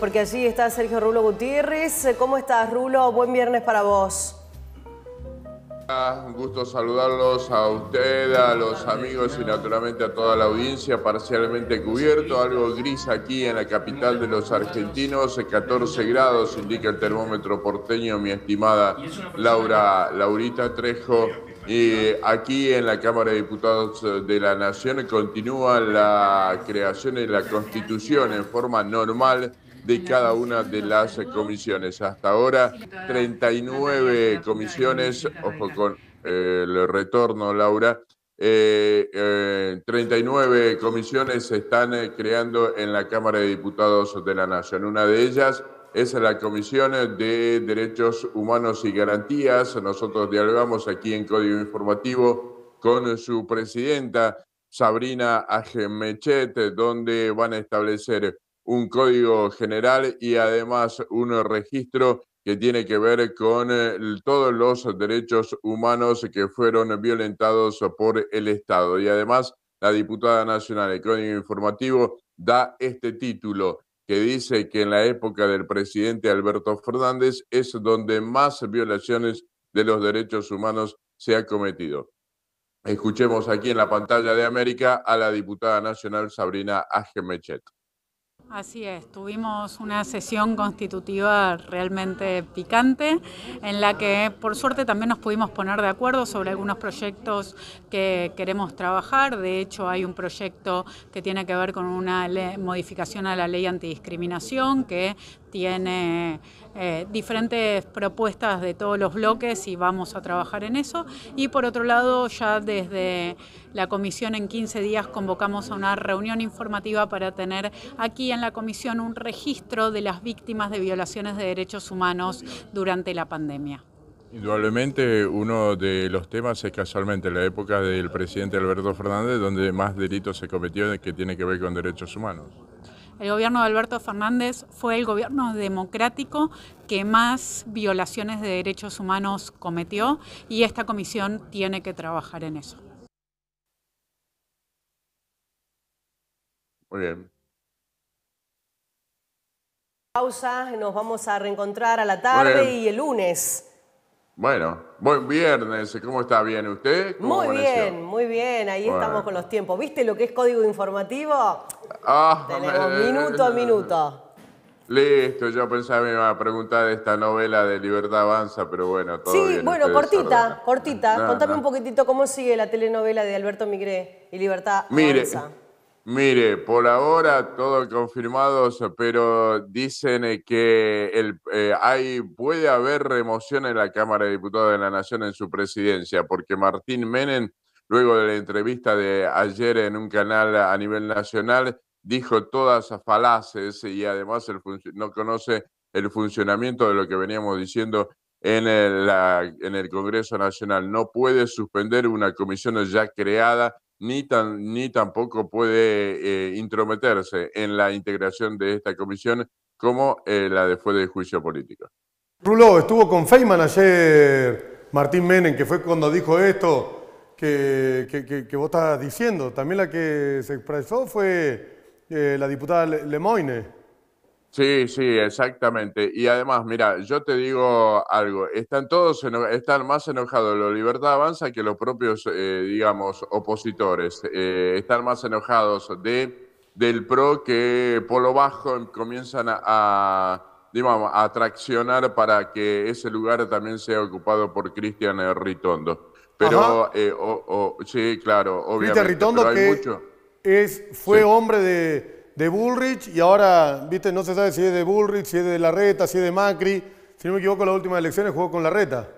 Porque allí está Sergio Rulo Gutiérrez. ¿Cómo estás, Rulo? Buen viernes para vos. Ah, un gusto saludarlos a usted, a los amigos y naturalmente a toda la audiencia, parcialmente cubierto, algo gris aquí en la capital de los argentinos, 14 grados indica el termómetro porteño, mi estimada Laura Laurita Trejo. Y aquí en la Cámara de Diputados de la Nación continúa la creación de la Constitución en forma normal de cada una de las comisiones. Hasta ahora, 39 comisiones, ojo con eh, el retorno, Laura, 39 eh, eh, comisiones se están creando en la Cámara de Diputados de la Nación. Una de ellas es la Comisión de Derechos Humanos y Garantías. Nosotros dialogamos aquí en Código Informativo con su presidenta, Sabrina Mechet, donde van a establecer un código general y además un registro que tiene que ver con eh, todos los derechos humanos que fueron violentados por el Estado. Y además, la diputada nacional, el Código Informativo, da este título que dice que en la época del presidente Alberto Fernández es donde más violaciones de los derechos humanos se ha cometido. Escuchemos aquí en la pantalla de América a la diputada nacional Sabrina Mechet. Así es, tuvimos una sesión constitutiva realmente picante en la que por suerte también nos pudimos poner de acuerdo sobre algunos proyectos que queremos trabajar. De hecho, hay un proyecto que tiene que ver con una modificación a la ley antidiscriminación que tiene eh, diferentes propuestas de todos los bloques y vamos a trabajar en eso. Y por otro lado, ya desde la comisión en 15 días convocamos a una reunión informativa para tener aquí en la comisión un registro de las víctimas de violaciones de derechos humanos durante la pandemia. Indudablemente uno de los temas es casualmente la época del presidente Alberto Fernández donde más delitos se cometieron que tiene que ver con derechos humanos. El gobierno de Alberto Fernández fue el gobierno democrático que más violaciones de derechos humanos cometió y esta comisión tiene que trabajar en eso. Muy bien. Pausa, nos vamos a reencontrar a la tarde y el lunes. Bueno, buen viernes. ¿Cómo está? ¿Bien usted? Muy bien, muy bien. Ahí estamos con los tiempos. ¿Viste lo que es código informativo? Ah, Tenemos eh, minuto a minuto. Listo, yo pensaba que me iba a preguntar de esta novela de Libertad Avanza, pero bueno, todo Sí, bueno, cortita, cortita. Contame un poquitito cómo sigue la telenovela de Alberto Migré y Libertad mire, Avanza. Mire, por ahora todo confirmado, pero dicen eh, que el, eh, hay, puede haber remoción en la Cámara de Diputados de la Nación en su presidencia, porque Martín Menem Luego de la entrevista de ayer en un canal a nivel nacional, dijo todas las falaces y además no conoce el funcionamiento de lo que veníamos diciendo en el, Congreso Nacional. No puede suspender una comisión ya creada ni, tampoco puede eh, intrometerse en la integración de esta comisión como eh, la de fue de juicio político. Rulo, estuvo con Feynman ayer Martín Menem, que fue cuando dijo esto, que, que, que, vos estás diciendo. También la que se expresó fue eh, la diputada Lemoine. Sí, sí, exactamente. Y además, mira, yo te digo algo, están todos, están más enojados la Libertad Avanza que los propios, eh, digamos, opositores. Eh, están más enojados de, del PRO que Polo bajo comienzan a, a, digamos, a traccionar para que ese lugar también sea ocupado por Cristian Ritondo. Pero, eh, sí, claro, obviamente. Ritondo mucho. Es, fue hombre de, de, Bullrich y ahora, viste, no se sabe si es de Bullrich, si es de Larreta, si es de Macri. Si no me equivoco, en las últimas elecciones jugó con Larreta.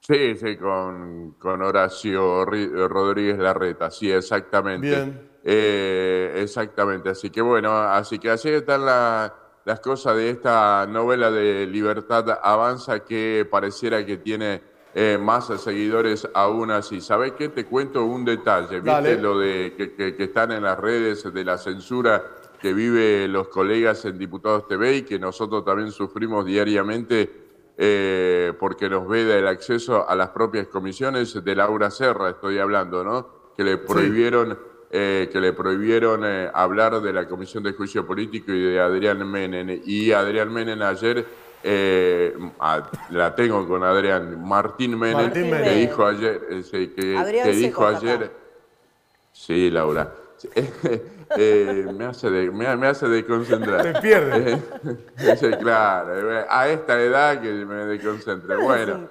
Sí, sí, con, con Horacio Rodríguez Larreta, sí, exactamente. Bien. Eh, exactamente, así que bueno, así que así están las cosas de esta novela de Libertad Avanza que pareciera que tiene eh, más seguidores aún así. ¿Sabes qué? Te cuento un detalle. ¿Viste lo de que, están en las redes de la censura que vive los colegas en Diputados TV y que nosotros también sufrimos diariamente eh, porque nos veda el acceso a las propias comisiones de Laura Serra, estoy hablando, ¿no? Que le prohibieron, eh, que le prohibieron hablar de la Comisión de Juicio Político y de Adrián Menen Y Adrián Menen ayer eh, ah, la tengo con Adrián. Martín Menem, que dijo ayer, eh, que, dijo ayer. Sí, Laura. Eh, me, hace me, desconcentrar. Te pierdes. claro, a esta edad que me desconcentre. Bueno,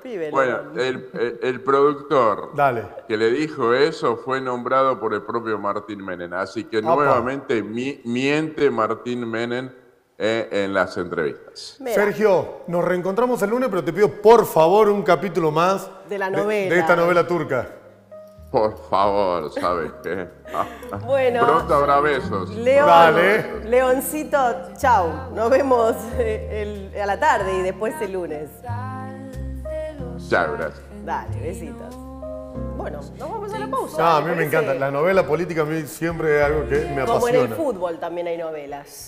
el, productor Dale. que le dijo eso fue nombrado por el propio Martín Menem. Así que nuevamente miente Martín Menem eh, en las entrevistas. Sergio, nos reencontramos el lunes, pero te pido por favor un capítulo más de la novela. De, esta novela turca. Por favor, ¿sabes qué? bueno. Pronto habrá besos. Leoncito, chau. Nos vemos eh, a la tarde y después el lunes. Chao, gracias. Dale, besitos. Bueno, nos vamos a la pausa. a mí me encanta. La novela política a mí siempre es algo que me apasiona. Como en el fútbol también hay novelas.